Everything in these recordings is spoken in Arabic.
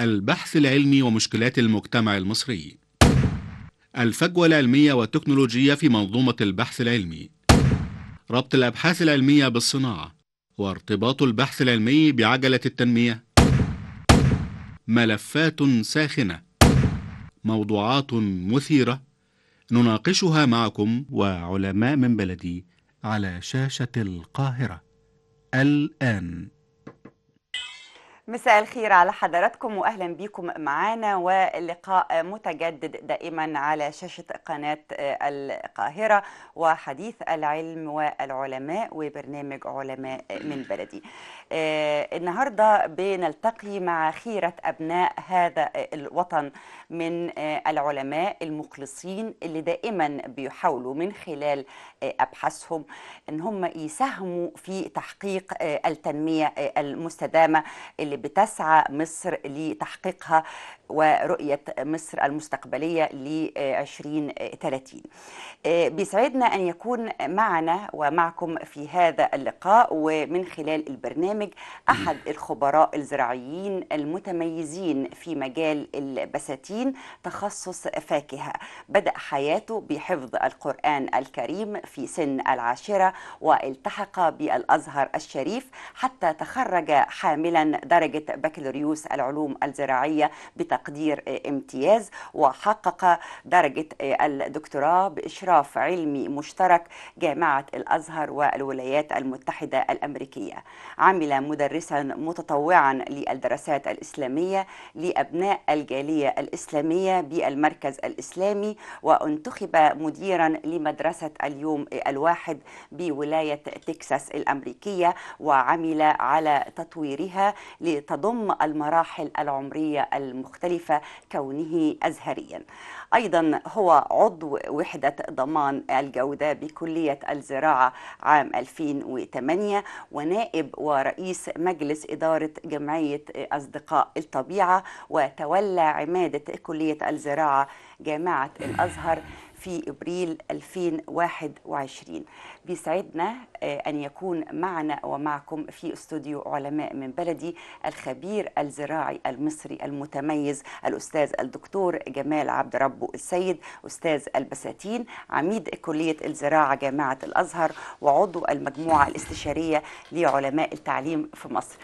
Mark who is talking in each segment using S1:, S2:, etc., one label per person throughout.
S1: البحث العلمي ومشكلات المجتمع المصري الفجوة العلمية والتكنولوجية في منظومة البحث العلمي ربط الأبحاث العلمية بالصناعة وارتباط البحث العلمي بعجلة التنمية ملفات ساخنة موضوعات مثيرة نناقشها معكم وعلماء من بلدي على شاشة القاهرة الآن
S2: مساء الخير على حضراتكم واهلا بيكم معانا ولقاء متجدد دائما على شاشه قناه القاهره وحديث العلم والعلماء وبرنامج علماء من بلدي. آه، النهارده بنلتقي مع خيره ابناء هذا الوطن من آه، العلماء المخلصين اللي دائما بيحاولوا من خلال آه، ابحاثهم ان هم يساهموا في تحقيق التنميه المستدامه اللي بتسعى مصر لتحقيقها ورؤية مصر المستقبلية ل 2030 آه، بيسعدنا أن يكون معنا ومعكم في هذا اللقاء ومن خلال البرنامج أحد الخبراء الزراعيين المتميزين في مجال البساتين تخصص فاكهة بدأ حياته بحفظ القرآن الكريم في سن العاشرة والتحق بالأزهر الشريف حتى تخرج حاملا درجة بكالوريوس العلوم الزراعية بتخصص تقدير امتياز وحقق درجة الدكتوراه بإشراف علمي مشترك جامعة الأزهر والولايات المتحدة الأمريكية عمل مدرسا متطوعا للدراسات الإسلامية لأبناء الجالية الإسلامية بالمركز الإسلامي وانتخب مديرا لمدرسة اليوم الواحد بولاية تكساس الأمريكية وعمل على تطويرها لتضم المراحل العمرية المختلفة مختلفة كونه أزهريا أيضا هو عضو وحدة ضمان الجودة بكلية الزراعة عام 2008 ونائب ورئيس مجلس إدارة جمعية أصدقاء الطبيعة وتولى عمادة كلية الزراعة جامعة الأزهر في ابريل 2021 بيسعدنا آه، ان يكون معنا ومعكم في استوديو علماء من بلدي الخبير الزراعي المصري المتميز الاستاذ الدكتور جمال عبد ربه السيد استاذ البساتين عميد كليه الزراعه جامعه الازهر وعضو المجموعه الاستشاريه لعلماء التعليم في مصر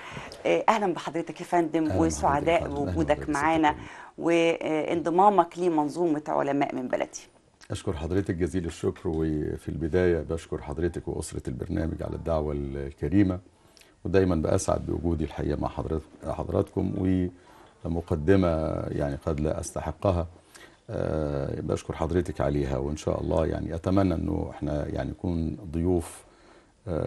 S2: آه، اهلا بحضرتك يا فندم وسعداء بوجودك معانا وانضمامك لمنظومه علماء من بلدي
S3: أشكر حضرتك جزيل الشكر وفي البداية بشكر حضرتك وأسرة البرنامج على الدعوة الكريمة ودايما بأسعد بوجودي الحقيقة مع حضراتكم ومقدمة يعني قد لا أستحقها آه، بشكر حضرتك عليها وإن شاء الله يعني أتمنى أنه إحنا يعني نكون ضيوف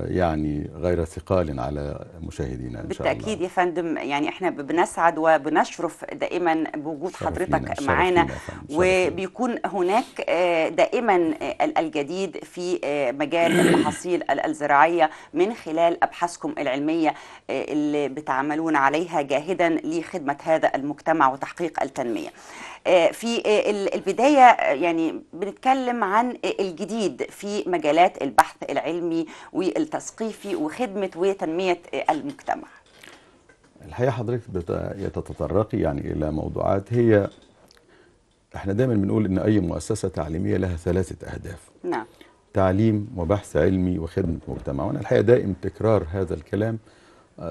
S3: يعني غير ثقال على مشاهدينا إن شاء الله بالتأكيد
S2: يا فندم يعني إحنا بنسعد وبنشرف دائما بوجود حضرتك معنا وبيكون هناك آه، دائما آه، الجديد في آه، مجال المحاصيل الزراعية من خلال أبحاثكم العلمية اللي بتعملون عليها جاهدا لخدمة هذا المجتمع وتحقيق التنمية آه، في آه، البداية آه، يعني بنتكلم عن الجديد في مجالات البحث العلمي والتثقيفي وخدمة وتنمية المجتمع
S3: الحقيقة حضرتك بتتطرقي يعني إلى موضوعات هي احنا دايما بنقول ان اي مؤسسة تعليمية لها ثلاثة اهداف نعم تعليم وبحث علمي وخدمة مجتمع وانا الحقيقة دائم تكرار هذا الكلام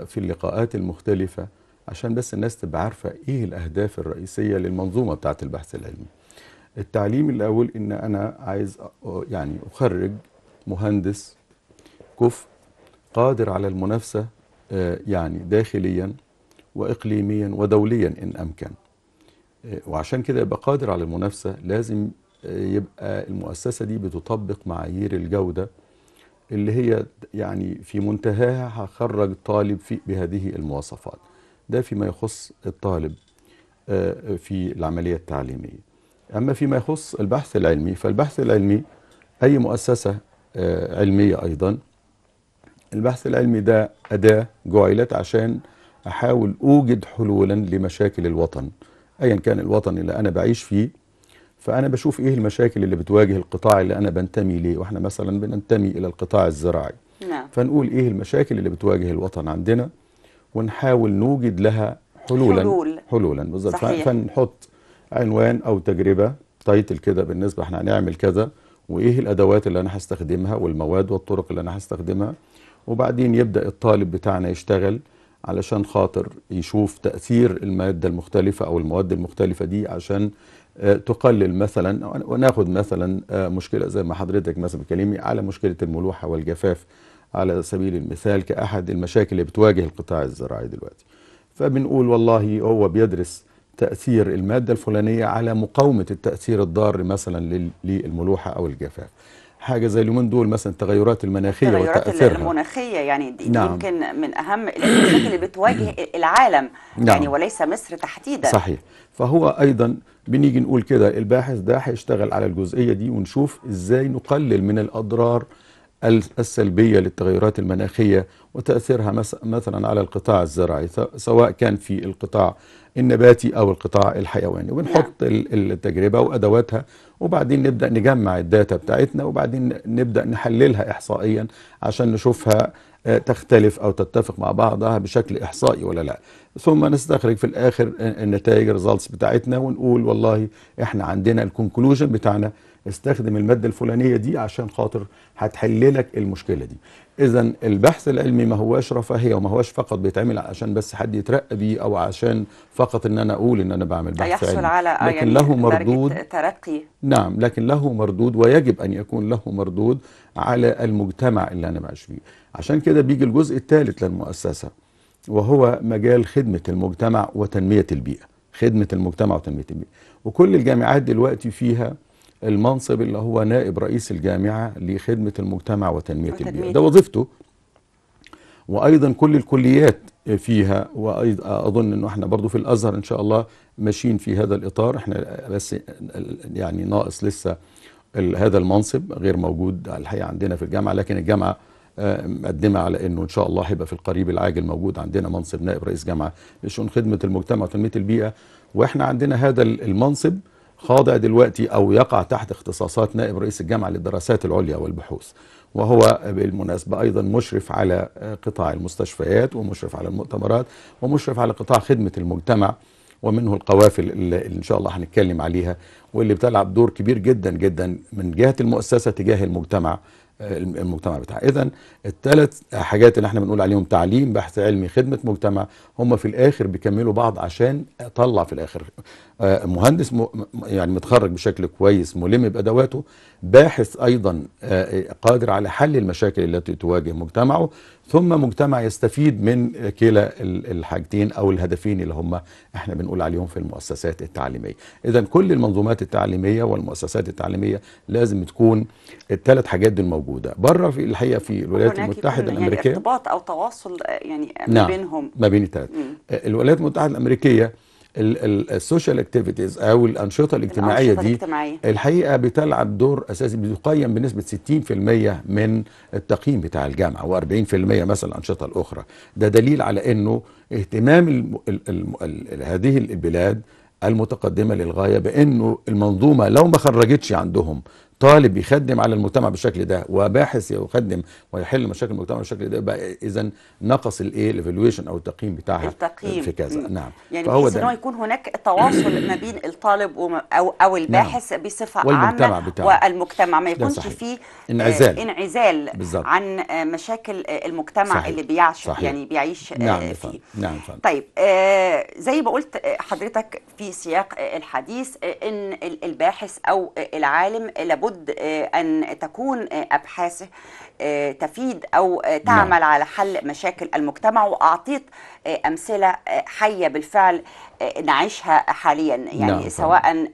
S3: في اللقاءات المختلفة عشان بس الناس تبقى عارفة ايه الاهداف الرئيسية للمنظومة بتاعة البحث العلمي التعليم الاول ان انا عايز يعني اخرج مهندس كف قادر على المنافسة آه، يعني داخليا واقليميا ودوليا ان امكن آه، وعشان كده يبقى قادر على المنافسة لازم آه، يبقى المؤسسة دي بتطبق معايير الجودة اللي هي يعني في منتهاها هخرج طالب في بهذه المواصفات ده فيما يخص الطالب آه، في العملية التعليمية أما فيما يخص البحث العلمي فالبحث العلمي أي مؤسسة آه، علمية أيضا البحث العلمي ده أداة جعلت عشان أحاول أوجد حلولا لمشاكل الوطن أيا كان الوطن اللي أنا بعيش فيه فأنا بشوف إيه المشاكل اللي بتواجه القطاع اللي أنا بنتمي ليه وإحنا مثلا بننتمي إلى القطاع الزراعي نعم. فنقول إيه المشاكل اللي بتواجه الوطن عندنا ونحاول نوجد لها حلولا حلول. حلولا بالظبط فنحط عنوان او تجربه تايتل كده بالنسبه احنا هنعمل كذا وايه الادوات اللي انا هستخدمها والمواد والطرق اللي انا هستخدمها وبعدين يبدا الطالب بتاعنا يشتغل علشان خاطر يشوف تاثير الماده المختلفه او المواد المختلفه دي عشان آه، تقلل مثلا وناخد مثلا آه، مشكله زي ما حضرتك مثلا بتكلمي على مشكله الملوحه والجفاف على سبيل المثال كأحد المشاكل اللي بتواجه القطاع الزراعي دلوقتي فبنقول والله هو بيدرس تأثير المادة الفلانية على مقاومة التأثير الضار مثلا للملوحة أو الجفاف حاجه زي اليومين دول مثلا التغيرات المناخيه التغيرات وتاثيرها
S2: المناخيه يعني دي نعم. يمكن من اهم المشاكل اللي بتواجه العالم يعني نعم. يعني وليس مصر تحديدا صحيح
S3: فهو ايضا بنيجي نقول كده الباحث ده هيشتغل على الجزئيه دي ونشوف ازاي نقلل من الاضرار السلبية للتغيرات المناخية وتأثيرها مثلا على القطاع الزراعي سواء كان في القطاع النباتي أو القطاع الحيواني وبنحط نعم. التجربة وأدواتها وبعدين نبدأ نجمع الداتا بتاعتنا وبعدين نبدأ نحللها إحصائيا عشان نشوفها آه، تختلف أو تتفق مع بعضها بشكل إحصائي ولا لا ثم نستخرج في الآخر آه، النتائج بتاعتنا ونقول والله إحنا عندنا الكونكلوجن بتاعنا استخدم الماده الفلانيه دي عشان خاطر هتحل لك المشكله دي اذا البحث العلمي ما هواش رفاهيه وما هواش فقط بيتعمل عشان بس حد يترقى بيه او عشان فقط ان انا اقول ان انا بعمل بحث علمي على آية لكن يعني له مردود ترقي نعم لكن له مردود ويجب ان يكون له مردود على المجتمع اللي انا بعيش فيه عشان كده بيجي الجزء الثالث للمؤسسه وهو مجال خدمه المجتمع وتنميه البيئه خدمه المجتمع وتنميه البيئه وكل الجامعات دلوقتي فيها المنصب اللي هو نائب رئيس الجامعة لخدمة المجتمع وتنمية, وتنمية البيئة ده وظيفته وأيضا كل الكليات فيها وأيضا أظن أنه احنا برضو في الأزهر إن شاء الله ماشيين في هذا الإطار احنا بس يعني ناقص لسه هذا المنصب غير موجود الحقيقة عندنا في الجامعة لكن الجامعة آه، مقدمة على أنه إن شاء الله هيبقى في القريب العاجل موجود عندنا منصب نائب رئيس جامعة لشؤون خدمة المجتمع وتنمية البيئة وإحنا عندنا هذا المنصب خاضع دلوقتي أو يقع تحت اختصاصات نائب رئيس الجامعة للدراسات العليا والبحوث وهو بالمناسبة أيضا مشرف على قطاع المستشفيات ومشرف على المؤتمرات ومشرف على قطاع خدمة المجتمع ومنه القوافل اللي ان شاء الله هنتكلم عليها واللي بتلعب دور كبير جدا جدا من جهه المؤسسه تجاه المجتمع المجتمع بتاعها اذا الثلاث حاجات اللي احنا بنقول عليهم تعليم بحث علمي خدمه مجتمع هم في الاخر بيكملوا بعض عشان اطلع في الاخر آه، مهندس يعني متخرج بشكل كويس ملم بادواته باحث ايضا آه، آه، قادر على حل المشاكل التي تواجه مجتمعه ثم مجتمع يستفيد من كلا الحاجتين او الهدفين اللي هم احنا بنقول عليهم في المؤسسات التعليميه اذا كل المنظومات التعليميه والمؤسسات التعليميه لازم تكون الثلاث حاجات دي موجوده بره في الحقيقه في الولايات المتحده يعني الامريكيه يعني
S2: ارتباط او تواصل يعني ما نعم بينهم ما
S3: بين الثلاث الولايات المتحده الامريكيه السوشيال اكتيفيتيز او الانشطه الاجتماعيه الأنشطة دي الاجتماعية. الحقيقه بتلعب دور اساسي بتقيم بنسبه 60% من التقييم بتاع الجامعه و40% مثلا الانشطه الاخرى ده دليل على انه اهتمام الـ الـ الـ الـ هذه البلاد المتقدمه للغايه بانه المنظومه لو ما خرجتش عندهم طالب يخدم على المجتمع بالشكل ده وباحث يخدم ويحل مشاكل المجتمع بالشكل ده يبقى اذا نقص الايه الايفالويشن او التقييم بتاعها التقييم في كذا م. نعم يعني فهو ده ان هو
S2: يكون هناك تواصل ما بين الطالب او او نعم. الباحث نعم. بصفه والمجتمع عامه بتاعه. والمجتمع ما يكونش في انعزال آه، انعزال بالزبط. عن آه، مشاكل آه، المجتمع صحيح. اللي بيعيش يعني بيعيش نعم
S3: فيه نعم فهم.
S2: طيب زي ما قلت حضرتك في سياق الحديث ان الباحث او العالم لابد لابد آه، أن تكون آه، أبحاثه آه، تفيد أو آه، نعم. تعمل على حل مشاكل المجتمع وأعطيت آه، أمثلة حية بالفعل نعيشها حاليا يعني نعم. سواء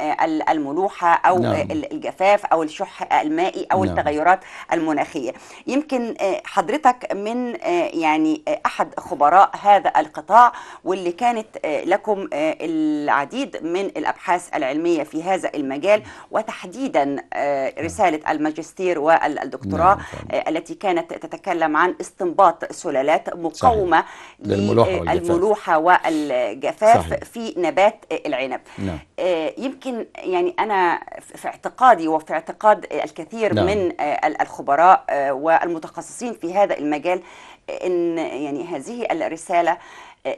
S2: الملوحة أو نعم. الجفاف أو الشح المائي أو نعم. التغيرات المناخية يمكن حضرتك من يعني أحد خبراء هذا القطاع واللي كانت لكم العديد من الأبحاث العلمية في هذا المجال وتحديدا نعم. رسالة الماجستير والدكتوراه نعم. التي كانت تتكلم عن استنباط سلالات مقاومة للملوحة والجفاف صحيح. في نبات العنب نعم. آه، يمكن يعني أنا في اعتقادي وفي اعتقاد الكثير نعم. من آه، الخبراء آه، والمتخصصين في هذا المجال أن يعني هذه الرسالة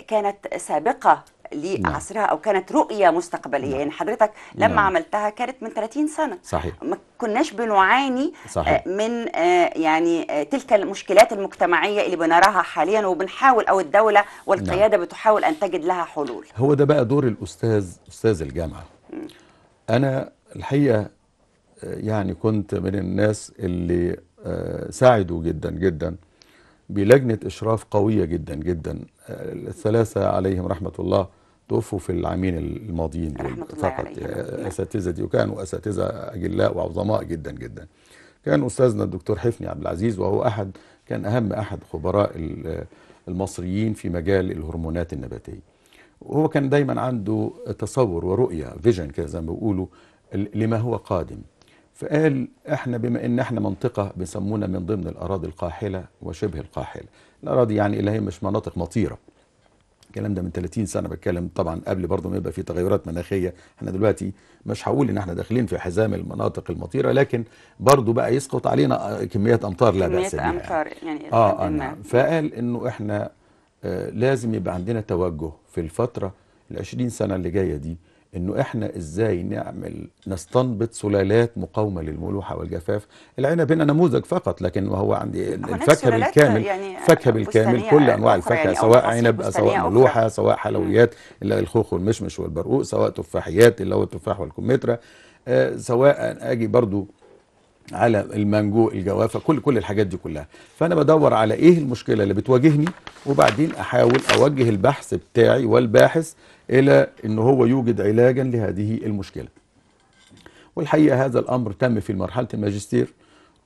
S2: كانت سابقة نعم. لعصرها او كانت رؤيه مستقبليه نعم. يعني حضرتك لما نعم. عملتها كانت من 30 سنه صحيح ما كناش بنعاني آه، صحيح. من آه، يعني آه، تلك المشكلات المجتمعيه اللي بنراها حاليا وبنحاول او الدوله والقياده نعم. بتحاول ان تجد لها حلول
S3: هو ده بقى دور الاستاذ استاذ الجامعه م. انا الحقيقه يعني كنت من الناس اللي ساعدوا جدا جدا بلجنه اشراف قويه جدا جدا الثلاثه عليهم رحمه الله توفوا في العامين الماضيين دول فقط اساتذه دي وكانوا اساتذه اجلاء وعظماء جدا جدا كان استاذنا الدكتور حفني عبد العزيز وهو احد كان اهم احد خبراء المصريين في مجال الهرمونات النباتيه وهو كان دايما عنده تصور ورؤيه فيجن كده زي ما بيقولوا لما هو قادم فقال احنا بما ان احنا منطقه بيسمونا من ضمن الاراضي القاحله وشبه القاحله الاراضي يعني اللي هي مش مناطق مطيره الكلام ده من 30 سنه بتكلم طبعا قبل برضه ما يبقى في تغيرات مناخيه احنا دلوقتي مش هقول ان احنا داخلين في حزام المناطق المطيره لكن برضه بقى يسقط علينا كميات امطار لا باس بها كميات امطار يعني اه انا آه، نعم. فقال انه احنا آه لازم يبقى عندنا توجه في الفتره ال 20 سنه اللي جايه دي انه احنا ازاي نعمل نستنبط سلالات مقاومه للملوحه والجفاف العنب هنا نموذج فقط لكن وهو عندي الفاكهه بالكامل يعني فاكهه بالكامل كل انواع الفاكهه يعني سواء عنب سواء ملوحه سواء حلويات اللي الخوخ والمشمش والبرقوق سواء تفاحيات اللي هو التفاح والكمثرى آه سواء اجي برضو على المانجو الجوافه كل كل الحاجات دي كلها فانا بدور على ايه المشكله اللي بتواجهني وبعدين احاول اوجه البحث بتاعي والباحث إلى أن هو يوجد علاجا لهذه المشكلة والحقيقة هذا الأمر تم في مرحلة الماجستير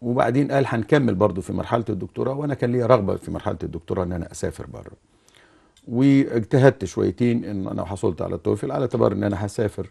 S3: وبعدين قال هنكمل برضه في مرحلة الدكتوراه وأنا كان لي رغبة في مرحلة الدكتوراه أن أنا أسافر بره واجتهدت شويتين أن أنا حصلت على التوفيق على اعتبار أن أنا هسافر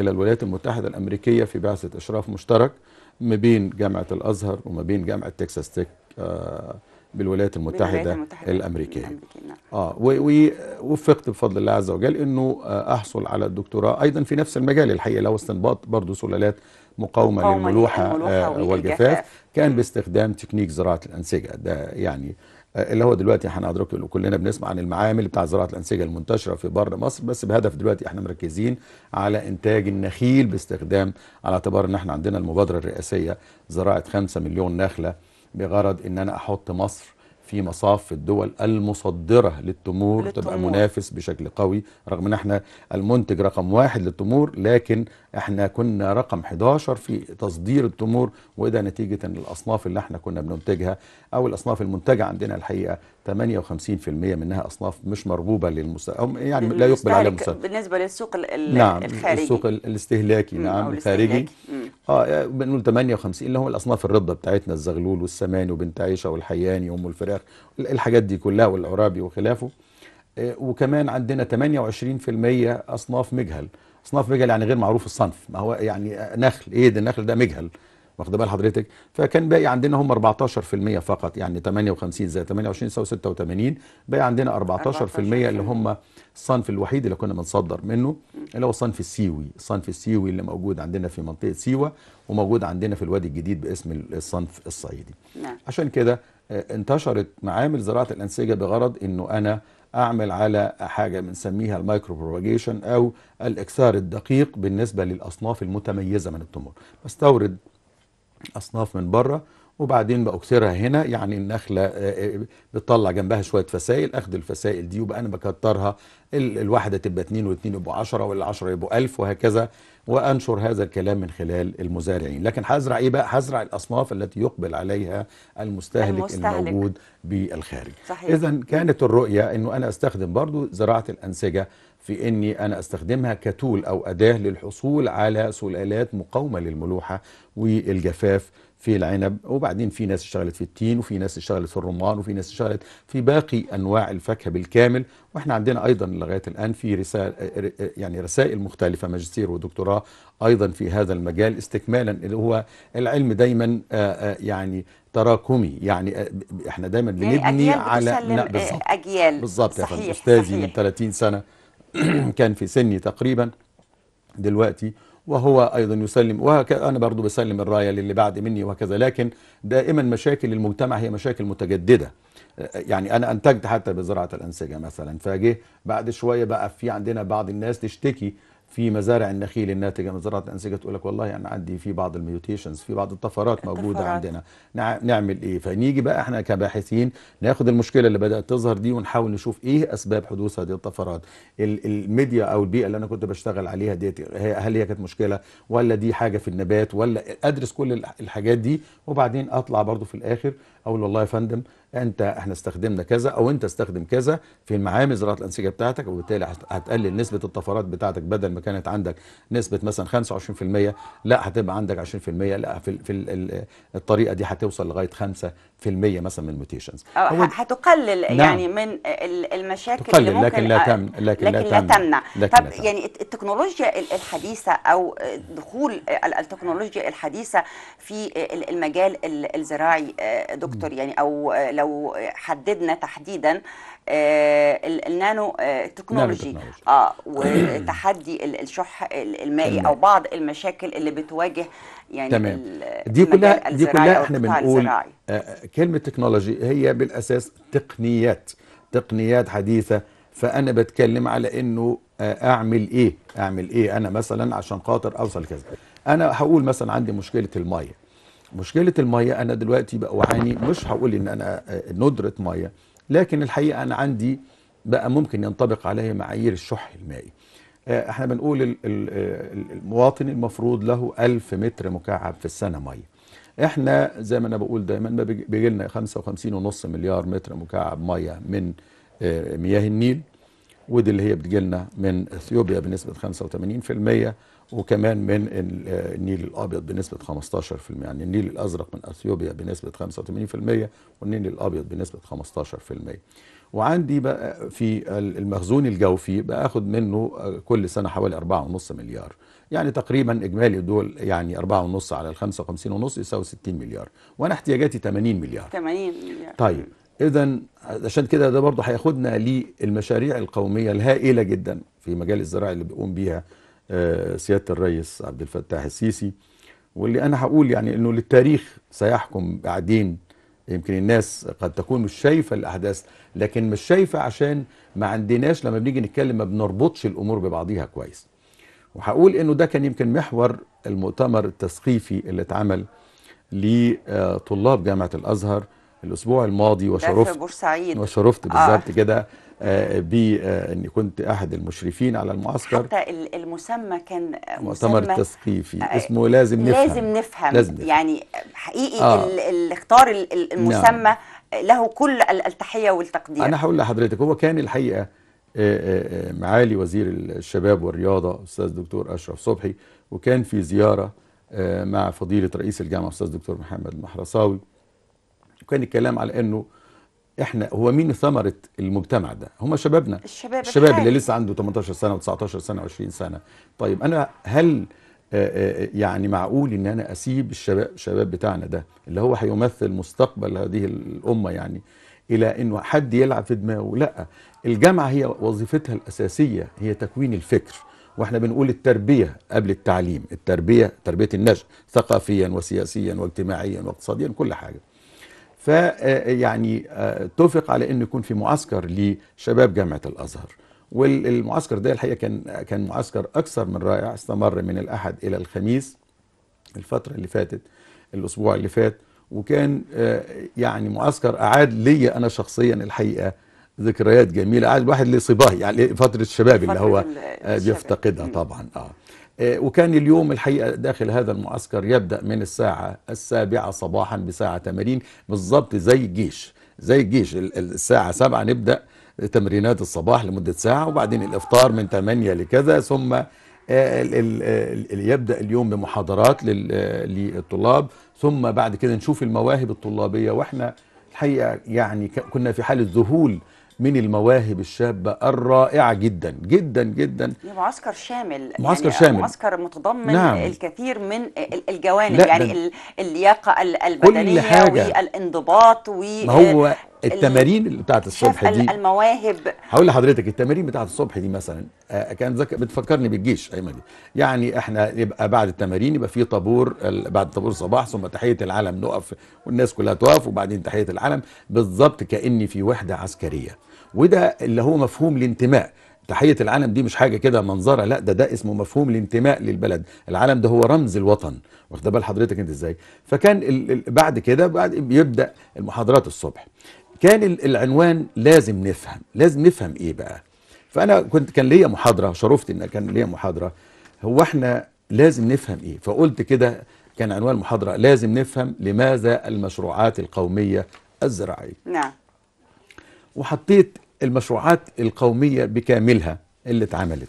S3: إلى الولايات المتحدة الأمريكية في بعثة إشراف مشترك ما بين جامعة الأزهر وما بين جامعة تكساس تك آه بالولايات المتحدة, المتحدة الأمريكية, الأمريكية نعم. آه ووفقت بفضل الله عز وجل أنه آه، أحصل على الدكتوراه أيضا في نفس المجال الحقيقة لو استنباط برضه سلالات مقاومة, مقاومة للملوحة, آه، والجفاف كان باستخدام تكنيك زراعة الأنسجة ده يعني آه، اللي هو دلوقتي احنا حضرتك كلنا بنسمع عن المعامل بتاع زراعه الانسجه المنتشره في بر مصر بس بهدف دلوقتي احنا مركزين على انتاج النخيل باستخدام على اعتبار ان احنا عندنا المبادره الرئاسيه زراعه 5 مليون نخله بغرض ان انا احط مصر في مصاف الدول المصدرة للتمور, تبقى منافس بشكل قوي رغم ان احنا المنتج رقم واحد للتمور لكن احنا كنا رقم 11 في تصدير التمور وده نتيجة الاصناف اللي احنا كنا بننتجها او الاصناف المنتجة عندنا الحقيقة 58% منها أصناف مش مرغوبة للمست أو يعني لا يقبل عليها المستهلك
S2: بالنسبة للسوق نعم الخارجي السوق الاستهلاكي نعم الخارجي
S3: اه بنقول 58 اللي هم الأصناف الرضة بتاعتنا الزغلول والسمان وبنت عيشة والحياني وأم الفراخ الحاجات دي كلها والعرابي وخلافه آه، وكمان عندنا 28% أصناف مجهل أصناف مجهل يعني غير معروف الصنف ما هو يعني نخل إيه ده النخل ده مجهل واخده بال حضرتك فكان باقي عندنا هم 14% فقط يعني 58 زائد 28 يساوي 86 باقي عندنا 14%, 14% اللي هم الصنف الوحيد اللي كنا بنصدر منه اللي هو الصنف السيوي الصنف السيوي اللي موجود عندنا في منطقه سيوه وموجود عندنا في الوادي الجديد باسم الصنف الصعيدي نعم. عشان كده آه، انتشرت معامل زراعه الانسجه بغرض انه انا اعمل على حاجه بنسميها المايكرو بروباجيشن او الاكثار الدقيق بالنسبه للاصناف المتميزه من التمور بستورد اصناف من بره وبعدين بأكسرها هنا يعني النخلة آه، آه، بتطلع جنبها شوية فسائل أخد الفسائل دي وبقى أنا بكترها الواحدة تبقى اتنين واتنين يبقوا عشرة والعشرة يبقوا ألف وهكذا وأنشر هذا الكلام من خلال المزارعين لكن هزرع إيه بقى؟ هزرع الأصناف التي يقبل عليها المستهلك, المستهلك. الموجود بالخارج إذا كانت الرؤية أنه أنا أستخدم برضو زراعة الأنسجة في أني أنا أستخدمها كتول أو أداة للحصول على سلالات مقاومة للملوحة والجفاف في العنب وبعدين في ناس اشتغلت في التين وفي ناس اشتغلت في الرمان وفي ناس اشتغلت في باقي انواع الفاكهه بالكامل واحنا عندنا ايضا لغايه الان في رسائل يعني رسائل مختلفه ماجستير ودكتوراه ايضا في هذا المجال استكمالا اللي هو العلم دايما آه، آه، يعني تراكمي يعني آه، احنا دايما يعني بنبني على اجيال بالظبط بالظبط يا فندم استاذي من 30 سنه كان في سني تقريبا دلوقتي وهو أيضا يسلم وهكذا أنا برضو بسلم الراية للي بعد مني وهكذا لكن دائما مشاكل المجتمع هي مشاكل متجددة يعني أنا أنتجت حتى بزراعة الأنسجة مثلا فجه بعد شوية بقى في عندنا بعض الناس تشتكي في مزارع النخيل الناتجه من زراعه الانسجه تقول لك والله انا عندي في بعض الميوتيشنز في بعض الطفرات موجوده الطفرات. عندنا نعمل ايه فنيجي بقى احنا كباحثين ناخد المشكله اللي بدات تظهر دي ونحاول نشوف ايه اسباب حدوث هذه الطفرات الميديا او البيئه اللي انا كنت بشتغل عليها ديت هل هي كانت مشكله ولا دي حاجه في النبات ولا ادرس كل الحاجات دي وبعدين اطلع برضو في الاخر اقول والله يا فندم انت احنا استخدمنا كذا او انت استخدم كذا في المعامل زراعه الانسجه بتاعتك وبالتالي هتقلل نسبه الطفرات بتاعتك بدل ما كانت عندك نسبه مثلا 25% لا هتبقى عندك 20% لا في, في الطريقه دي هتوصل لغايه 5% مثلا من الميوتيشنز
S2: هتقلل نعم. يعني من المشاكل تقلل اللي ممكن لكن لا تمنع لكن, لكن لا تمنع لكن طب لا تمنع. يعني التكنولوجيا الحديثه او دخول التكنولوجيا الحديثه في المجال الزراعي آه، دكتور يعني او لو حددنا تحديدا آه، النانو آه، تكنولوجي اه وتحدي الشح المائي او بعض المشاكل اللي بتواجه يعني تمام دي كلها دي كلها احنا بنقول
S3: آه، كلمه تكنولوجي هي بالاساس تقنيات تقنيات حديثه فانا بتكلم على انه اعمل ايه اعمل ايه انا مثلا عشان خاطر اوصل كذا انا هقول مثلا عندي مشكله الميه مشكله الميه انا دلوقتي بقى أعاني مش هقول ان انا آه، ندره ميه لكن الحقيقه انا عندي بقى ممكن ينطبق عليه معايير الشح المائي آه، احنا بنقول آه، المواطن المفروض له 1000 متر مكعب في السنه ميه احنا زي ما انا بقول دايما بيجي لنا 55.5 مليار متر مكعب ميه من مياه النيل ودي اللي هي بتجيلنا من اثيوبيا بنسبه 85% وكمان من النيل الابيض بنسبه 15% يعني النيل الازرق من اثيوبيا بنسبه 85% والنيل الابيض بنسبه 15% وعندي بقى في المخزون الجوفي باخد منه آه، كل سنه حوالي 4.5 مليار يعني تقريبا اجمالي دول يعني 4.5 على ال 55.5 يساوي 60 مليار وانا احتياجاتي 80 مليار
S2: 80 مليار
S3: طيب اذا عشان كده ده برضه هياخدنا للمشاريع القوميه الهائله جدا في مجال الزراعه اللي بيقوم بيها آه، سياده الرئيس عبد الفتاح السيسي واللي انا هقول يعني انه للتاريخ سيحكم بعدين يمكن الناس قد تكون مش شايفه الاحداث لكن مش شايفه عشان ما عندناش لما بنيجي نتكلم ما بنربطش الامور ببعضيها كويس وهقول انه ده كان يمكن محور المؤتمر التثقيفي اللي اتعمل لطلاب جامعه الازهر الاسبوع الماضي وشرفت بورسعيد وشرفت بالظبط آه. كده آه، باني آه، كنت احد المشرفين على المعسكر
S2: حتى المسمى كان مؤتمر تثقيفي آه، اسمه لازم نفهم لازم نفهم, لازم نفهم. يعني حقيقي آه. اختار المسمى نعم. له كل التحيه والتقدير انا هقول
S3: لحضرتك هو كان الحقيقه معالي وزير الشباب والرياضه استاذ دكتور اشرف صبحي وكان في زياره مع فضيله رئيس الجامعه استاذ دكتور محمد المحرصاوي وكان الكلام على انه احنا هو مين ثمره المجتمع ده هم شبابنا الشباب الشباب اللي لسه عنده 18 سنه و19 سنه و20 سنه طيب انا هل آه، آه، آه، يعني معقول ان انا اسيب الشباب الشباب بتاعنا ده اللي هو هيمثل مستقبل هذه الامه يعني الى انه حد يلعب في دماغه لا الجامعه هي وظيفتها الاساسيه هي تكوين الفكر واحنا بنقول التربيه قبل التعليم التربيه تربيه النشء ثقافيا وسياسيا واجتماعيا واقتصاديا كل حاجه فيعني آه، آه، آه، اتفق على انه يكون في معسكر لشباب جامعه الازهر والمعسكر ده الحقيقه كان كان معسكر اكثر من رائع استمر من الاحد الى الخميس الفتره اللي فاتت الاسبوع اللي فات وكان يعني معسكر اعاد لي انا شخصيا الحقيقه ذكريات جميله عاد الواحد لصباه يعني فتره الشباب اللي هو بيفتقدها طبعا اه آه، وكان اليوم الحقيقة داخل هذا المعسكر يبدأ من الساعة السابعة صباحا بساعة تمارين بالضبط زي الجيش زي الجيش الساعة سبعة نبدأ تمرينات الصباح لمدة ساعة وبعدين الإفطار من 8 لكذا ثم آه، يبدأ اليوم بمحاضرات آه، للطلاب ثم بعد كده نشوف المواهب الطلابية واحنا الحقيقة يعني كنا في حالة ذهول من المواهب الشابة الرائعة جدا جدا جدا
S2: يعني معسكر شامل معسكر يعني شامل معسكر متضمن نعم. الكثير من الجوانب يعني اللياقة البدنية والانضباط و ما هو التمارين
S3: بتاعت الصبح دي
S2: المواهب
S3: هقول لحضرتك التمارين بتاعت الصبح دي مثلا آه، كانت بتفكرني بالجيش ايمن يعني احنا يبقى بعد التمارين يبقى في طابور بعد طابور صباح ثم تحيه العلم نقف والناس كلها تقف وبعدين تحيه العلم بالظبط كاني في وحده عسكريه وده اللي هو مفهوم الانتماء تحية العلم دي مش حاجة كده منظرة لا ده ده اسمه مفهوم الانتماء للبلد العلم ده هو رمز الوطن واخد بال حضرتك انت ازاي فكان ال ال بعد كده بعد بيبدأ المحاضرات الصبح كان العنوان لازم نفهم لازم نفهم ايه بقى فانا كنت كان ليا محاضرة شرفت ان كان ليا محاضرة هو احنا لازم نفهم ايه فقلت كده كان عنوان المحاضرة لازم نفهم لماذا المشروعات القومية الزراعية نعم وحطيت المشروعات القومية بكاملها اللي اتعملت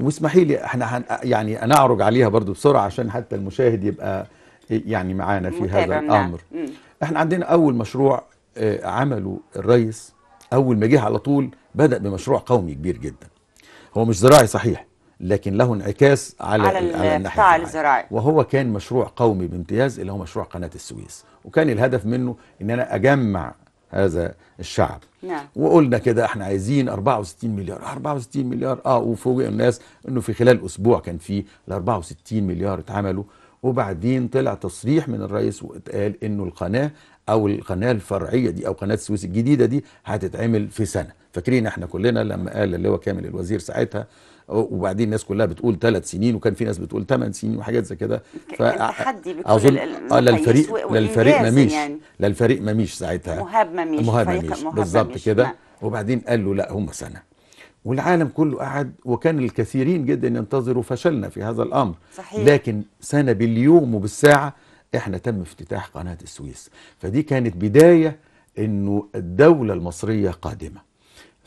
S3: واسمحي لي احنا هن يعني انا اعرج عليها برضو بسرعة عشان حتى المشاهد يبقى يعني معانا في هذا الامر نعم. احنا عندنا اول مشروع آه، عمله الرئيس اول ما جه على طول بدأ بمشروع قومي كبير جدا هو مش زراعي صحيح لكن له انعكاس على على القطاع الزراعي وهو كان مشروع قومي بامتياز اللي هو مشروع قناه السويس وكان الهدف منه ان انا اجمع هذا الشعب نعم. وقلنا كده احنا عايزين 64 مليار 64 مليار اه وفوجئ الناس انه في خلال اسبوع كان في ال 64 مليار اتعملوا وبعدين طلع تصريح من الرئيس واتقال انه القناه او القناه الفرعيه دي او قناه السويس الجديده دي هتتعمل في سنه فاكرين احنا كلنا لما قال اللي هو كامل الوزير ساعتها وبعدين الناس كلها بتقول ثلاث سنين وكان في ناس بتقول ثمان سنين وحاجات زي كده ف اظن للفريق للفريق مميش يعني للفريق مميش ساعتها مهاب مميش مهاب مميش بالظبط كده نعم. وبعدين قال له لا هم سنه والعالم كله قعد وكان الكثيرين جدا ينتظروا فشلنا في هذا الامر صحيح. لكن سنه باليوم وبالساعه احنا تم افتتاح قناه السويس فدي كانت بدايه انه الدوله المصريه قادمه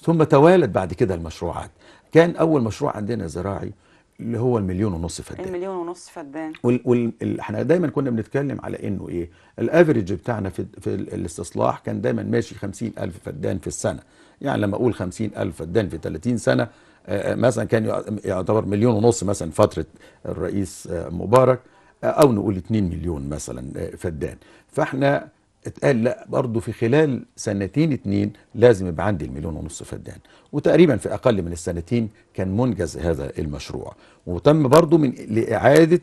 S3: ثم توالت بعد كده المشروعات كان اول مشروع عندنا زراعي اللي هو المليون ونص فدان
S2: المليون ونص فدان
S3: وال... وال... احنا دايما كنا بنتكلم على انه ايه الافريج بتاعنا في في الاستصلاح كان دايما ماشي 50000 فدان في السنه يعني لما اقول 50000 فدان في 30 سنه آه، آه، مثلا كان يعتبر مليون ونص مثلا فتره الرئيس آه، مبارك او نقول 2 مليون مثلا فدان فاحنا اتقال لا برضه في خلال سنتين اتنين لازم يبقى عندي المليون ونص فدان وتقريبا في اقل من السنتين كان منجز هذا المشروع وتم برضه من لاعاده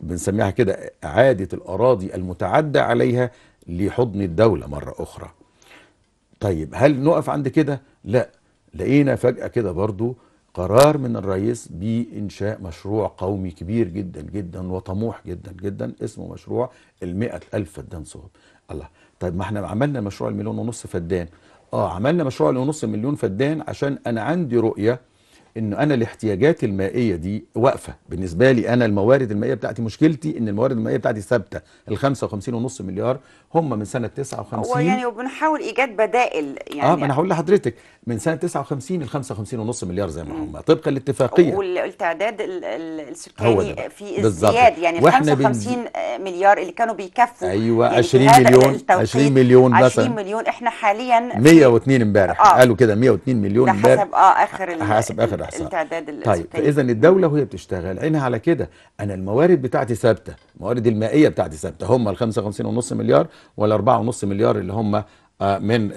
S3: بنسميها كده اعاده الاراضي المتعدى عليها لحضن الدوله مره اخرى طيب هل نقف عند كده لا لقينا فجاه كده برضه قرار من الرئيس بإنشاء مشروع قومي كبير جدا جدا وطموح جدا جدا اسمه مشروع ال ألف فدان صهب الله طيب ما احنا عملنا مشروع المليون ونص فدان اه عملنا مشروع المليون ونص مليون فدان عشان انا عندي رؤيه انه انا الاحتياجات المائيه دي واقفه بالنسبه لي انا الموارد المائيه بتاعتي مشكلتي ان الموارد المائيه بتاعتي ثابته ال 55.5 مليار هم من سنه 59 هو يعني
S2: وبنحاول ايجاد بدائل يعني اه ما انا هقول
S3: لحضرتك من سنه 59 ال 55.5 مليار زي ما هم طبقا للاتفاقيه
S2: والتعداد السكاني في ازدياد يعني ال 55 بنز... مليار اللي كانوا بيكفوا ايوه يعني 20 مليون 20 مليون مثلا 20 مليون احنا حاليا
S3: 102 امبارح آه. قالوا كده 102 مليون امبارح حسب اه
S2: اخر حسب اخر الاحصاء التعداد طيب فاذا
S3: الدوله وهي بتشتغل عينها على كده انا الموارد بتاعتي ثابته الموارد المائيه بتاعتي ثابته هم ال 55.5 مليار ولا 4.5 مليار اللي هم آه، من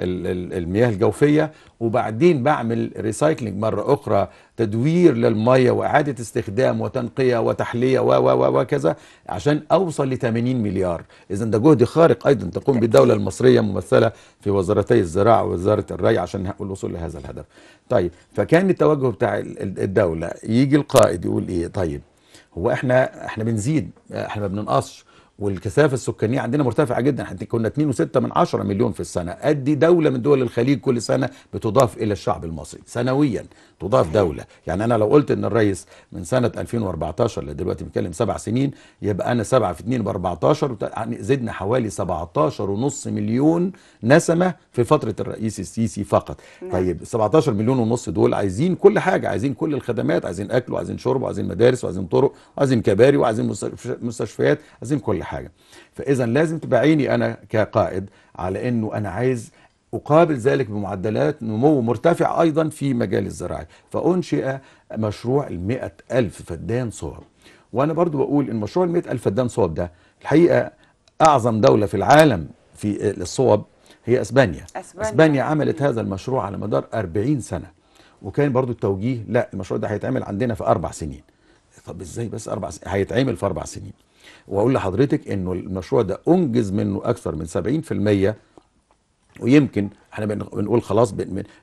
S3: المياه الجوفية وبعدين بعمل ريسايكلينج مرة أخرى تدوير للمية وإعادة استخدام وتنقية وتحلية و و وكذا عشان أوصل ل 80 مليار إذا ده جهد خارق أيضا تقوم بالدولة المصرية ممثلة في وزارتي الزراعة ووزارة الري عشان الوصول لهذا الهدف طيب فكان التوجه بتاع الدولة يجي القائد يقول إيه طيب هو احنا احنا بنزيد احنا ما بننقصش والكثافه السكانيه عندنا مرتفعه جدا احنا كنا 2.6 من 10 مليون في السنه ادي دوله من دول الخليج كل سنه بتضاف الى الشعب المصري سنويا تضاف دوله يعني انا لو قلت ان الرئيس من سنه 2014 لدلوقتي بنتكلم سبع سنين يبقى انا 7 في 2 ب 14 يعني زدنا حوالي 17.5 مليون نسمه في فتره الرئيس السيسي فقط نعم. طيب 17 مليون ونص دول عايزين كل حاجه عايزين كل الخدمات عايزين اكل وعايزين شرب وعايزين مدارس وعايزين طرق وعايزين كباري وعايزين مستشفيات عايزين كل حاجه فاذا لازم تبعيني انا كقائد على انه انا عايز أقابل ذلك بمعدلات نمو مرتفع أيضا في مجال الزراعي فأنشئ مشروع ال ألف فدان صوب وأنا برضو بقول إن مشروع ال ألف فدان صوب ده الحقيقة أعظم دولة في العالم في الصوب هي أسبانيا أسبانيا, أسبانيا عملت هذا المشروع على مدار 40 سنة وكان برضو التوجيه لا المشروع ده هيتعمل عندنا في أربع سنين طب إزاي بس أربع سنين هيتعمل في أربع سنين واقول لحضرتك انه المشروع ده انجز منه اكثر من 70% ويمكن احنا بنقول خلاص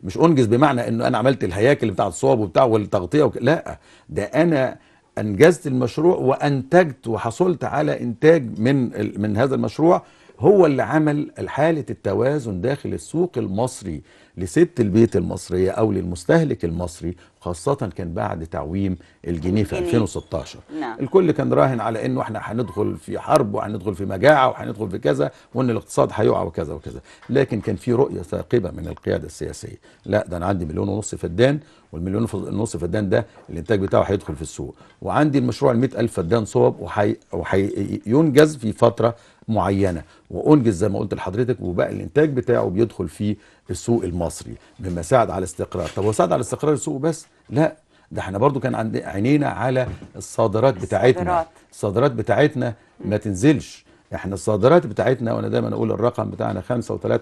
S3: مش انجز بمعنى انه انا عملت الهياكل بتاع الصوب وبتاع والتغطيه وك... لا ده انا انجزت المشروع وانتجت وحصلت على انتاج من ال... من هذا المشروع هو اللي عمل حالة التوازن داخل السوق المصري لست البيت المصرية أو للمستهلك المصري خاصة كان بعد تعويم الجنيه في 2016 نعم. الكل كان راهن على أنه احنا هندخل في حرب وهندخل في مجاعة وهندخل في كذا وأن الاقتصاد هيقع وكذا وكذا لكن كان في رؤية ثاقبة من القيادة السياسية لا ده أنا عندي مليون ونص فدان والمليون ونص فدان ده الانتاج بتاعه هيدخل في السوق وعندي المشروع ال 100000 فدان صوب وهينجز في فترة معينه وانجز زي ما قلت لحضرتك وبقى الانتاج بتاعه بيدخل في السوق المصري مما ساعد على استقرار طب هو ساعد على استقرار السوق بس لا ده احنا برضو كان عند عينينا على الصادرات بتاعتنا الصادرات بتاعتنا ما تنزلش احنا الصادرات بتاعتنا وانا دايما اقول الرقم بتاعنا 5.3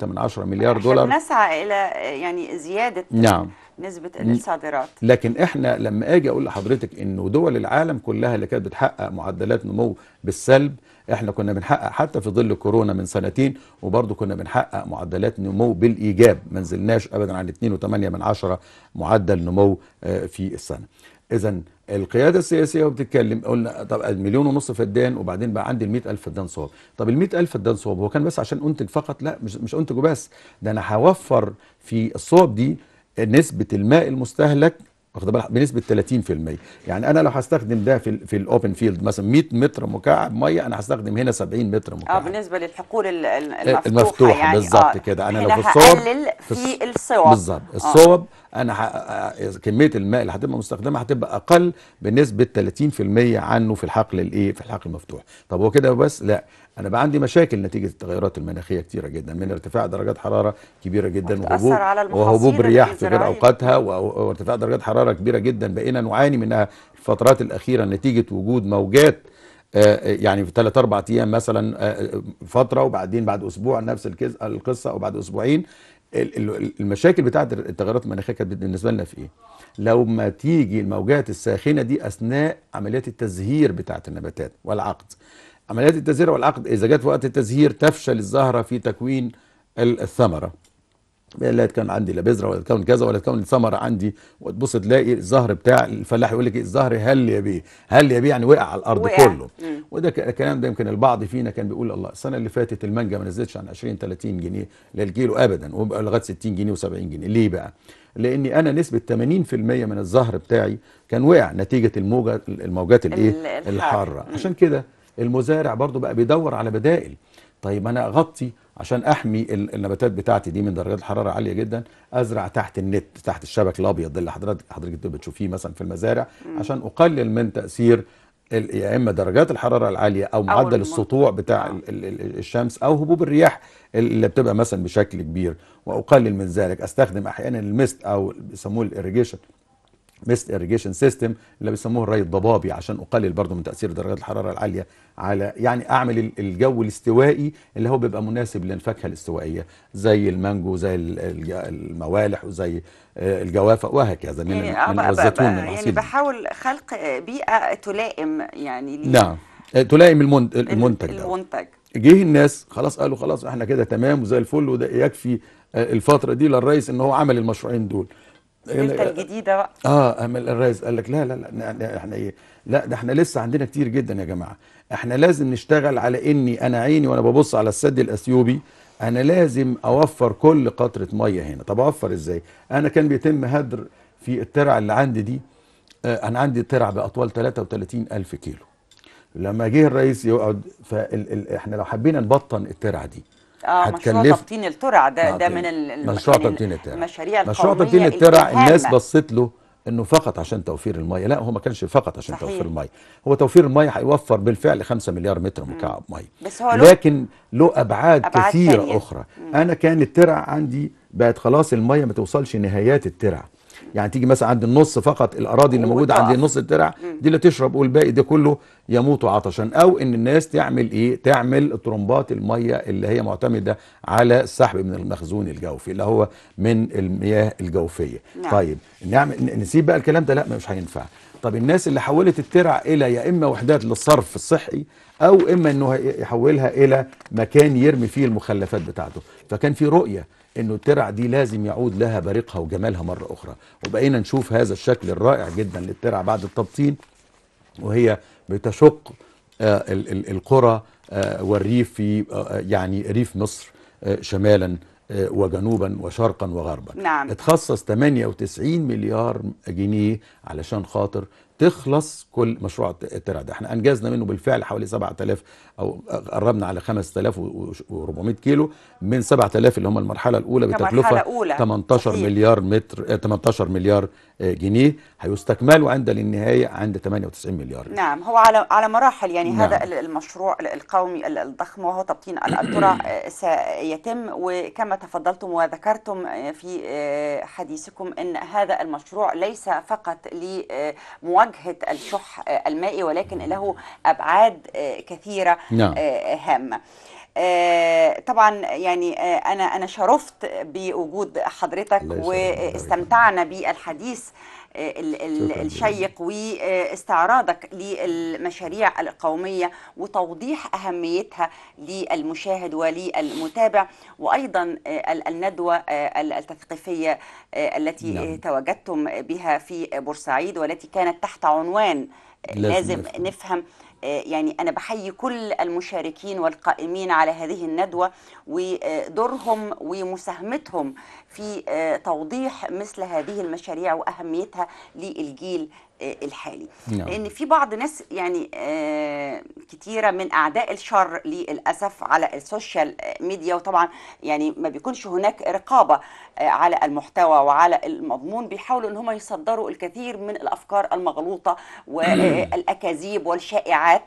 S3: من مليار دولار
S2: نسعى الى يعني زياده نعم نسبه
S3: الصادرات لكن احنا لما اجي اقول لحضرتك انه دول العالم كلها اللي كانت بتحقق معدلات نمو بالسلب احنا كنا بنحقق حتى في ظل كورونا من سنتين وبرضه كنا بنحقق معدلات نمو بالايجاب ما نزلناش ابدا عن 2.8 من عشرة معدل نمو آه، في السنه اذا القياده السياسيه وبتتكلم قلنا طب مليون ونص فدان وبعدين بقى عندي ال ألف فدان صواب طب ال ألف فدان صواب هو كان بس عشان انتج فقط لا مش مش انتجه بس ده انا هوفر في الصواب دي نسبه الماء المستهلك واخد بالك بنسبه 30% يعني انا لو هستخدم ده في في الاوبن فيلد مثلا 100 متر مكعب ميه انا هستخدم هنا 70 متر آه، مكعب
S2: اه بالنسبه للحقول آه، المفتوحه, المفتوحه يعني بالظبط آه كده انا لو في الصوب في الصوب بالظبط
S3: آه. الصوب انا كميه الماء اللي هتبقى مستخدمه هتبقى اقل بنسبه 30% عنه في الحقل الايه في الحقل المفتوح طب هو كده بس لا انا بقى عندي مشاكل نتيجه التغيرات المناخيه كتيره جدا من ارتفاع درجات حراره كبيره جدا وهبوب وهبوب رياح في غير اوقاتها وارتفاع درجات حراره كبيره جدا بقينا نعاني منها الفترات الاخيره نتيجه وجود موجات آه، آه، يعني في ثلاث اربع ايام مثلا آه، فتره وبعدين بعد اسبوع نفس القصه او بعد اسبوعين المشاكل بتاعت التغيرات المناخيه كانت بالنسبه لنا في ايه؟ لو ما تيجي الموجات الساخنه دي اثناء عمليات التزهير بتاعت النباتات والعقد عمليات التزهير والعقد إذا جت وقت التزهير تفشل الزهرة في تكوين الثمرة لا كان عندي لا بذره ولا تكون كذا ولا تكون ثمره عندي وتبص تلاقي الزهر بتاع الفلاح يقول لك الزهر هل يا بيه هل يا بيه يعني وقع على الارض وقع. كله مم. وده الكلام ده يمكن البعض فينا كان بيقول الله السنه اللي فاتت المانجا ما نزلتش عن 20 30 جنيه للكيلو ابدا وبقى لغايه 60 جنيه و70 جنيه ليه بقى؟ لاني انا نسبه 80% من الزهر بتاعي كان وقع نتيجه الموجه الموجات الايه الحاره عشان كده المزارع برضو بقى بيدور على بدائل طيب انا اغطي عشان احمي النباتات بتاعتي دي من درجات الحراره عاليه جدا ازرع تحت النت تحت الشبك الابيض اللي حضرتك حضرتك بتشوفيه مثلا في المزارع عشان اقلل من تاثير يا اما درجات الحراره العاليه او معدل السطوع بتاع آه. الشمس او هبوب الرياح اللي بتبقى مثلا بشكل كبير واقلل من ذلك استخدم احيانا المست او بيسموه الاريجيشن بيست اريجيشن سيستم اللي بيسموه الري الضبابي عشان اقلل برضه من تاثير درجات الحراره العاليه على يعني اعمل الجو الاستوائي اللي هو بيبقى مناسب للفاكهه الاستوائيه زي المانجو زي الموالح وزي آه، الجوافه وهكذا من, يعني أه، من بقى من يعني بحاول
S2: خلق بيئه تلائم يعني نعم
S3: آه، تلائم المنتج المنتج, المنتج. جه الناس خلاص قالوا خلاص احنا كده تمام وزي الفل وده يكفي الفتره دي للرئيس ان هو عمل المشروعين دول إيه الدلتا الجديده بقى اه امل الرئيس قال لك لا لا لا احنا ايه لا ده احنا لسه عندنا كتير جدا يا جماعه احنا لازم نشتغل على اني انا عيني وانا ببص على السد الاثيوبي انا لازم اوفر كل قطره ميه هنا طب اوفر ازاي انا كان بيتم هدر في الترع اللي عندي دي آه انا عندي ترع باطوال 33 الف كيلو لما جه الرئيس يقعد فاحنا لو حبينا نبطن الترع دي اه مشروع تبطين
S2: الترع ده ده من مشروع تبطين الترع المشاريع مشروع تبطين الترع الناس
S3: بصت له انه فقط عشان توفير الميه لا هو ما كانش فقط عشان صحيح. توفير الميه هو توفير الميه هيوفر بالفعل 5 مليار متر مكعب ميه بس هو لكن له ابعاد, أبعاد كثيره اخرى مم. انا كان الترع عندي بقت خلاص الميه ما توصلش نهايات الترع يعني تيجي مثلا عند النص فقط الاراضي اللي موجوده عند النص الترع دي اللي تشرب والباقي ده كله يموت عطشا او ان الناس تعمل ايه تعمل طرمبات الميه اللي هي معتمده على السحب من المخزون الجوفي اللي هو من المياه الجوفيه نعم. طيب نعمل نسيب بقى الكلام ده لا مش هينفع طب الناس اللي حولت الترع الى يا اما وحدات للصرف الصحي او اما انه يحولها الى مكان يرمي فيه المخلفات بتاعته فكان في رؤيه انه الترع دي لازم يعود لها بريقها وجمالها مره اخرى وبقينا نشوف هذا الشكل الرائع جدا للترع بعد التبطين وهي بتشق آه، القرى آه، والريف في آه، يعني ريف مصر شمالا وجنوبا وشرقا وغربا نعم. اتخصص 98 مليار جنيه علشان خاطر تخلص كل مشروع الترع ده احنا انجزنا منه بالفعل حوالي 7000 او قربنا على 5400 كيلو من 7000 اللي هم المرحله الاولى بتكلفه 18 صحيح. مليار متر 18 آه، مليار آه، جنيه هيستكملوا عند للنهايه عند 98 مليار
S2: نعم هو على على مراحل يعني نعم. هذا المشروع القومي الضخم وهو تبطين الترع آه، سيتم وكما تفضلتم وذكرتم في حديثكم ان هذا المشروع ليس فقط لمواجهه مواجهة الشح آه، المائي ولكن له أبعاد آه، كثيرة نعم. آه، هامة طبعا يعني انا انا شرفت بوجود حضرتك واستمتعنا بالحديث الشيق واستعراضك للمشاريع القومية وتوضيح أهميتها للمشاهد وللمتابع وأيضا الندوة التثقيفية التي نعم. تواجدتم بها في بورسعيد والتي كانت تحت عنوان لازم, لازم نفهم, نفهم آه، يعني أنا بحيي كل المشاركين والقائمين على هذه الندوة ودورهم ومساهمتهم في آه، توضيح مثل هذه المشاريع وأهميتها للجيل آه، الحالي نعم. لان في بعض ناس يعني آه، كتيره من اعداء الشر للاسف على السوشيال ميديا وطبعا يعني ما بيكونش هناك رقابه آه، على المحتوى وعلى المضمون بيحاولوا ان هم يصدروا الكثير من الافكار المغلوطه والاكاذيب والشائعات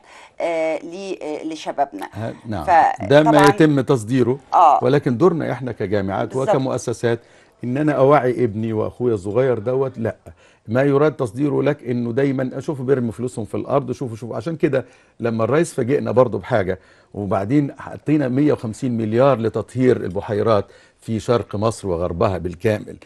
S2: لشبابنا نعم ده ما يتم
S3: تصديره آه. ولكن دورنا احنا كجامعات بالزبط. وكمؤسسات ان انا اوعي ابني واخويا الصغير دوت لا ما يراد تصديره لك انه دايما اشوف بيرموا فلوسهم في الارض شوفوا شوفوا عشان كده لما الرئيس فاجئنا برضه بحاجه وبعدين حطينا 150 مليار لتطهير البحيرات في شرق مصر وغربها بالكامل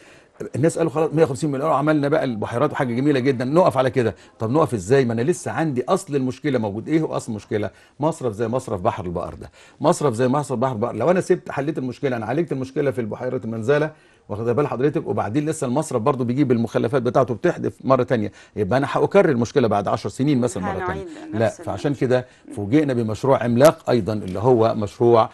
S3: الناس قالوا خلاص 150 مليار عملنا بقى البحيرات وحاجه جميله جدا نقف على كده طب نقف ازاي ما انا لسه عندي اصل المشكله موجود ايه هو اصل المشكله مصرف زي مصرف بحر البقر ده مصرف زي مصرف بحر البقر لو انا سبت حليت المشكله انا عالجت المشكله في البحيرات المنزله واخد بال حضرتك وبعدين لسه المصرف برضه بيجيب المخلفات بتاعته بتحدف مره ثانيه يبقى انا هاكرر المشكله بعد 10 سنين مثلا مره ثانيه لا فعشان كده فوجئنا بمشروع عملاق ايضا اللي هو مشروع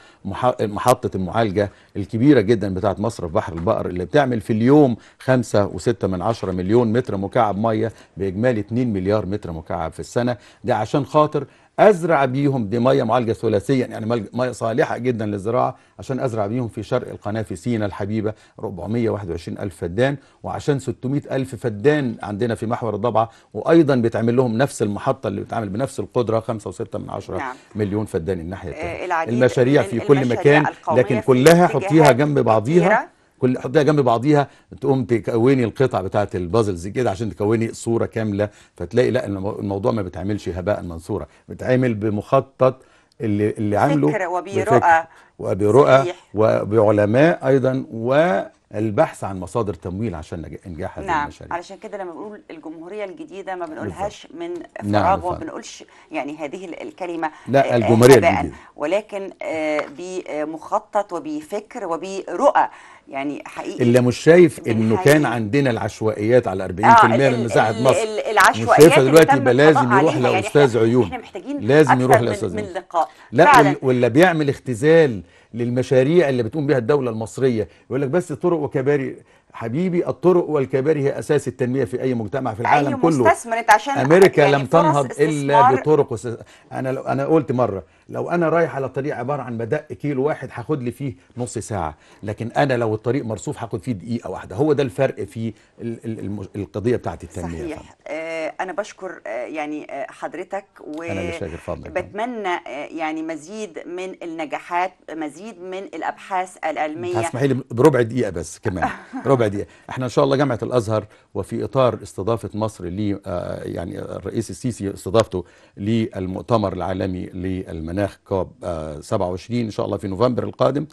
S3: محطه المعالجه الكبيره جدا بتاعه مصرف بحر البقر اللي بتعمل في اليوم 5 و6 من 10 مليون متر مكعب ميه باجمالي 2 مليار متر مكعب في السنه ده عشان خاطر ازرع بيهم دي ميه معالجه ثلاثيا يعني ميه صالحه جدا للزراعه عشان ازرع بيهم في شرق القناه في سينا الحبيبه 421 الف فدان وعشان 600 الف فدان عندنا في محور الضبعه وايضا بيتعمل لهم نفس المحطه اللي بتعمل بنفس القدره 5.6 من 10 نعم. مليون فدان الناحيه الثانيه آه، المشاريع في كل مكان لكن كلها حطيها جنب بعضيها كل حطيها جنب بعضيها تقوم تكوني القطع بتاعه البازلز كده عشان تكوني صوره كامله فتلاقي لا الموضوع ما بيتعملش هباء منصوره بيتعمل بمخطط اللي اللي عامله فكر وبرؤى وبرؤى وبعلماء ايضا و البحث عن مصادر تمويل عشان انجاح هذه نعم
S2: المشاريع علشان كده لما بنقول الجمهوريه الجديده ما بنقولهاش من نعم، فراغ نعم وما بنقولش يعني هذه الكلمه لا آه، الجمهوريه الجديده ولكن آه، بمخطط وبفكر وبرؤى يعني حقيقي اللي
S3: مش شايف انه كان عندنا العشوائيات على 40% آه من مساحه مصر العشوائيات مش شايفها دلوقتي يبقى لازم يروح لاستاذ يعني عيون احنا محتاجين لازم يروح لاستاذ عيون من لقاء لا واللي بيعمل اختزال للمشاريع اللي بتقوم بها الدوله المصريه يقول لك بس طرق وكباري حبيبي الطرق والكباري هي اساس التنميه في اي مجتمع في العالم أي كله
S2: عشان امريكا يعني لم تنهض الا بطرق
S3: وس... انا لو انا قلت مره لو انا رايح على طريق عباره عن مدق كيلو واحد هاخد لي فيه نص ساعه لكن انا لو الطريق مرصوف هاخد فيه دقيقه واحده هو ده الفرق في ال... القضيه بتاعت التنميه صحيح
S2: آه انا بشكر آه، يعني آه، حضرتك وبتمنى بتمنى آه، يعني مزيد من النجاحات مزيد من الابحاث العلميه اسمحي لي
S3: بربع دقيقه بس كمان ربع دي احنا ان شاء الله جامعه الازهر وفي اطار استضافه مصر ل آه، يعني الرئيس السيسي استضافته للمؤتمر العالمي للمناخ كوب 27 آه، ان شاء الله في نوفمبر القادم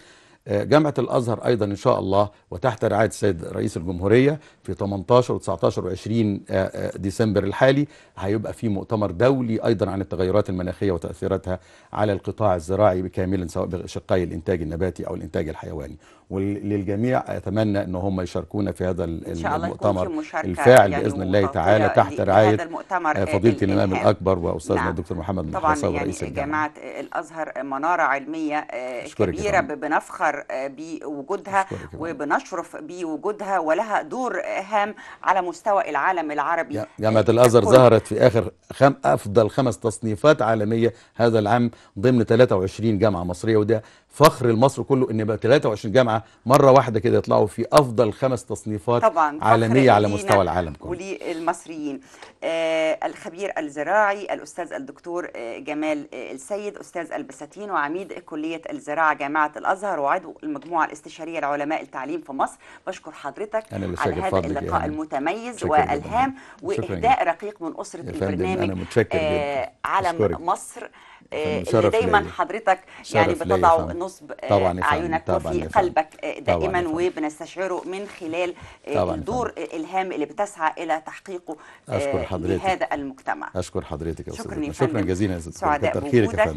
S3: جامعه الازهر ايضا ان شاء الله وتحت رعايه السيد رئيس الجمهوريه في 18 و19 و20 ديسمبر الحالي هيبقى في مؤتمر دولي ايضا عن التغيرات المناخيه وتاثيراتها على القطاع الزراعي بكامل سواء بشقي الانتاج النباتي او الانتاج الحيواني وللجميع اتمنى ان هم يشاركونا في هذا إن شاء الله المؤتمر الفاعل يعني باذن الله تعالى تحت رعايه آه، فضيله الامام الاكبر واستاذنا نعم. الدكتور محمد طبعا يعني رئيس الجامعه
S2: جامعه الازهر مناره علميه آه، كبيره بنفخر بنفخر آه، بوجودها وبنشرف بوجودها ولها دور هام على مستوى العالم العربي
S3: جامعة الأزهر ظهرت في آخر خم أفضل خمس تصنيفات عالمية هذا العام ضمن 23 جامعة مصرية وده فخر لمصر كله ان 23 جامعه مره واحده كده يطلعوا في افضل خمس تصنيفات طبعاً عالميه على مستوى العالم
S2: كله وللمصريين آه الخبير الزراعي الاستاذ الدكتور آه جمال آه السيد استاذ البساتين وعميد كليه الزراعه جامعه الازهر وعضو عضو المجموعه الاستشاريه لعلماء التعليم في مصر بشكر حضرتك أنا على هذا اللقاء يعني. المتميز والهام واهداء رقيق من اسره البرنامج آه علم مصر آه، اللي دايما لي. حضرتك يعني بتضع نصب آه، عيونك وفي قلبك آه، دائما وبنستشعره من خلال طبعاً الدور الهام اللي بتسعى الى تحقيقه أشكر حضرتك. لهذا المجتمع
S3: اشكر حضرتك يا شكرا, شكرا جزيلا يا استاذ سعداء بوجودك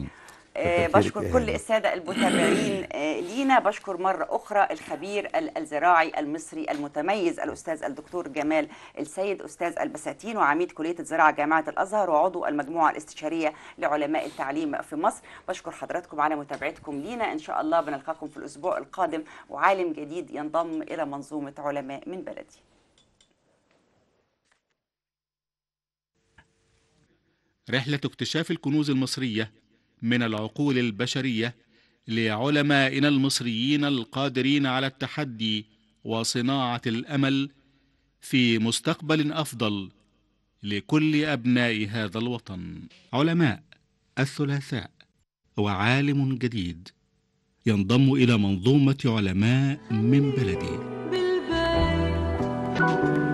S3: آه، بشكر آه، كل
S2: السادة المتابعين آه، لينا بشكر مرة أخرى الخبير الزراعي المصري المتميز الأستاذ الدكتور جمال السيد أستاذ البساتين وعميد كلية الزراعة جامعة الأزهر وعضو المجموعة الاستشارية لعلماء التعليم في مصر بشكر حضراتكم على متابعتكم لينا إن شاء الله بنلقاكم في الأسبوع القادم وعالم جديد ينضم إلى منظومة علماء من بلدي
S1: رحلة اكتشاف الكنوز المصرية من العقول البشرية لعلمائنا المصريين القادرين على التحدي وصناعة الأمل في مستقبل أفضل لكل أبناء هذا الوطن. علماء الثلاثاء وعالم جديد ينضم إلى منظومة علماء من بلدي. بالبلد.